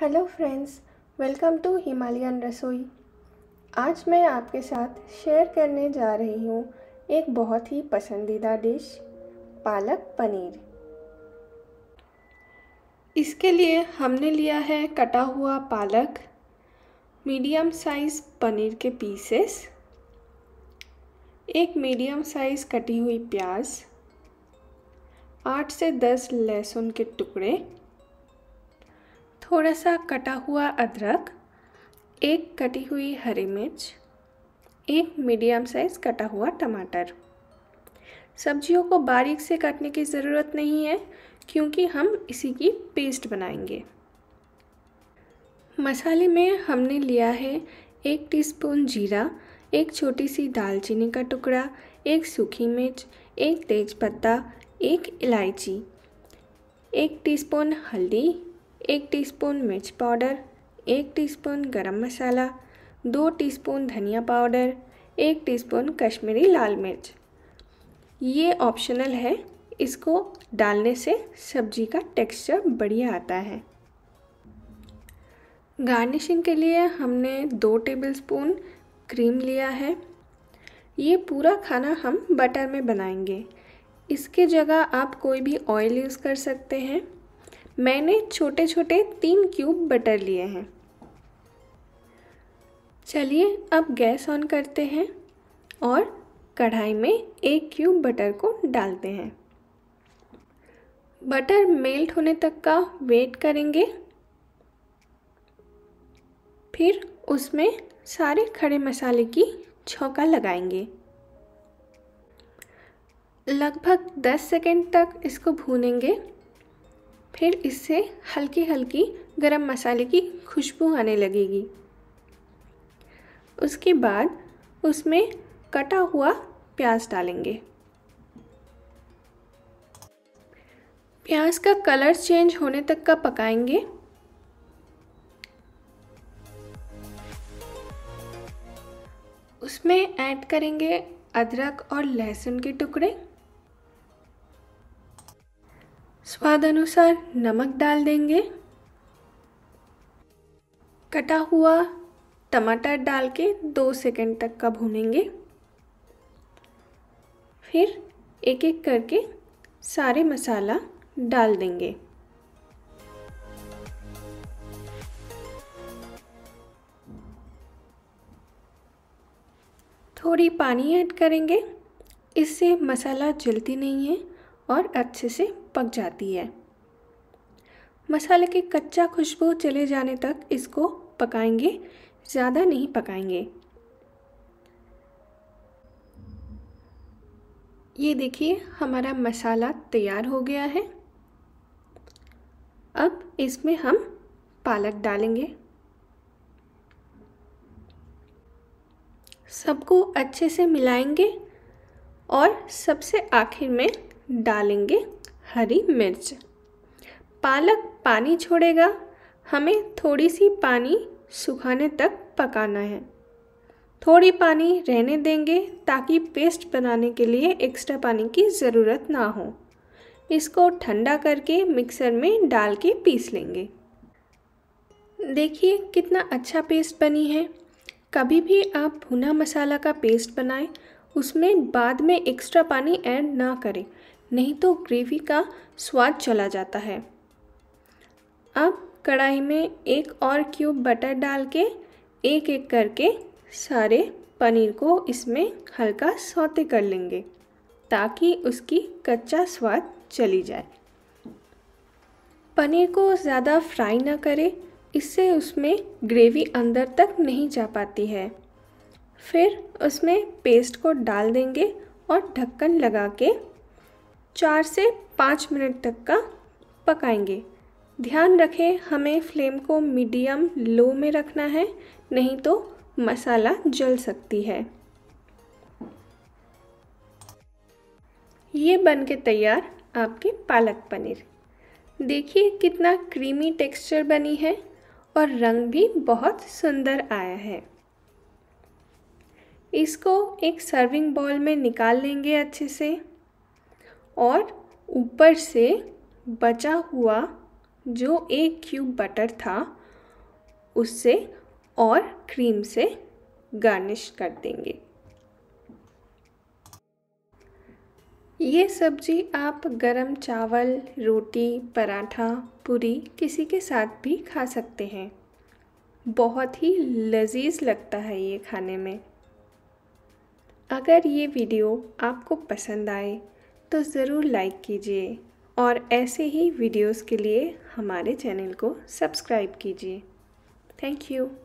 hello friends welcome to Himalayan Rasoi आज मैं आपके साथ शेयर करने जा रही हूँ एक बहुत ही पसंदीदा डिश पालक पनीर इसके लिए हमने लिया है कटा हुआ पालक मीडियम साइज़ पनीर के पीसेस एक मीडियम साइज़ कटी हुई प्याज आठ से दस लहसुन के टुकड़े थोड़ा सा कटा हुआ अदरक एक कटी हुई हरी मिर्च एक मीडियम साइज़ कटा हुआ टमाटर सब्जियों को बारीक से काटने की ज़रूरत नहीं है क्योंकि हम इसी की पेस्ट बनाएंगे मसाले में हमने लिया है एक टीस्पून जीरा एक छोटी सी दालचीनी का टुकड़ा एक सूखी मिर्च एक तेज़पत्ता एक इलायची एक टीस्पून हल्दी एक टीस्पून मिर्च पाउडर एक टीस्पून गरम मसाला दो टीस्पून धनिया पाउडर एक टीस्पून कश्मीरी लाल मिर्च ये ऑप्शनल है इसको डालने से सब्जी का टेक्सचर बढ़िया आता है गार्निशिंग के लिए हमने दो टेबलस्पून क्रीम लिया है ये पूरा खाना हम बटर में बनाएंगे इसके जगह आप कोई भी ऑयल यूज़ कर सकते हैं मैंने छोटे छोटे तीन क्यूब बटर लिए हैं चलिए अब गैस ऑन करते हैं और कढ़ाई में एक क्यूब बटर को डालते हैं बटर मेल्ट होने तक का वेट करेंगे फिर उसमें सारे खड़े मसाले की छौका लगाएंगे लगभग 10 सेकेंड तक इसको भूनेंगे फिर इससे हल्की हल्की गरम मसाले की खुशबू आने लगेगी उसके बाद उसमें कटा हुआ प्याज डालेंगे प्याज का कलर चेंज होने तक का पकाएंगे उसमें ऐड करेंगे अदरक और लहसुन के टुकड़े स्वाद अनुसार नमक डाल देंगे कटा हुआ टमाटर डाल के दो सेकेंड तक का भूनेंगे फिर एक एक करके सारे मसाला डाल देंगे थोड़ी पानी ऐड करेंगे इससे मसाला जलती नहीं है और अच्छे से पक जाती है मसाले के कच्चा खुशबू चले जाने तक इसको पकाएंगे ज़्यादा नहीं पकाएंगे ये देखिए हमारा मसाला तैयार हो गया है अब इसमें हम पालक डालेंगे सबको अच्छे से मिलाएंगे और सबसे आखिर में डालेंगे हरी मिर्च पालक पानी छोड़ेगा हमें थोड़ी सी पानी सुखाने तक पकाना है थोड़ी पानी रहने देंगे ताकि पेस्ट बनाने के लिए एक्स्ट्रा पानी की ज़रूरत ना हो इसको ठंडा करके मिक्सर में डाल के पीस लेंगे देखिए कितना अच्छा पेस्ट बनी है कभी भी आप भुना मसाला का पेस्ट बनाएं उसमें बाद में एक्स्ट्रा पानी ऐड ना करें नहीं तो ग्रेवी का स्वाद चला जाता है अब कढ़ाई में एक और क्यूब बटर डाल के एक एक करके सारे पनीर को इसमें हल्का सौते कर लेंगे ताकि उसकी कच्चा स्वाद चली जाए पनीर को ज़्यादा फ्राई ना करें इससे उसमें ग्रेवी अंदर तक नहीं जा पाती है फिर उसमें पेस्ट को डाल देंगे और ढक्कन लगा के चार से पाँच मिनट तक का पकाएंगे ध्यान रखें हमें फ्लेम को मीडियम लो में रखना है नहीं तो मसाला जल सकती है ये बन के तैयार आपके पालक पनीर देखिए कितना क्रीमी टेक्सचर बनी है और रंग भी बहुत सुंदर आया है इसको एक सर्विंग बॉल में निकाल लेंगे अच्छे से और ऊपर से बचा हुआ जो एक क्यूब बटर था उससे और क्रीम से गार्निश कर देंगे ये सब्जी आप गरम चावल रोटी पराठा पूरी किसी के साथ भी खा सकते हैं बहुत ही लजीज लगता है ये खाने में अगर ये वीडियो आपको पसंद आए तो ज़रूर लाइक कीजिए और ऐसे ही वीडियोस के लिए हमारे चैनल को सब्सक्राइब कीजिए थैंक यू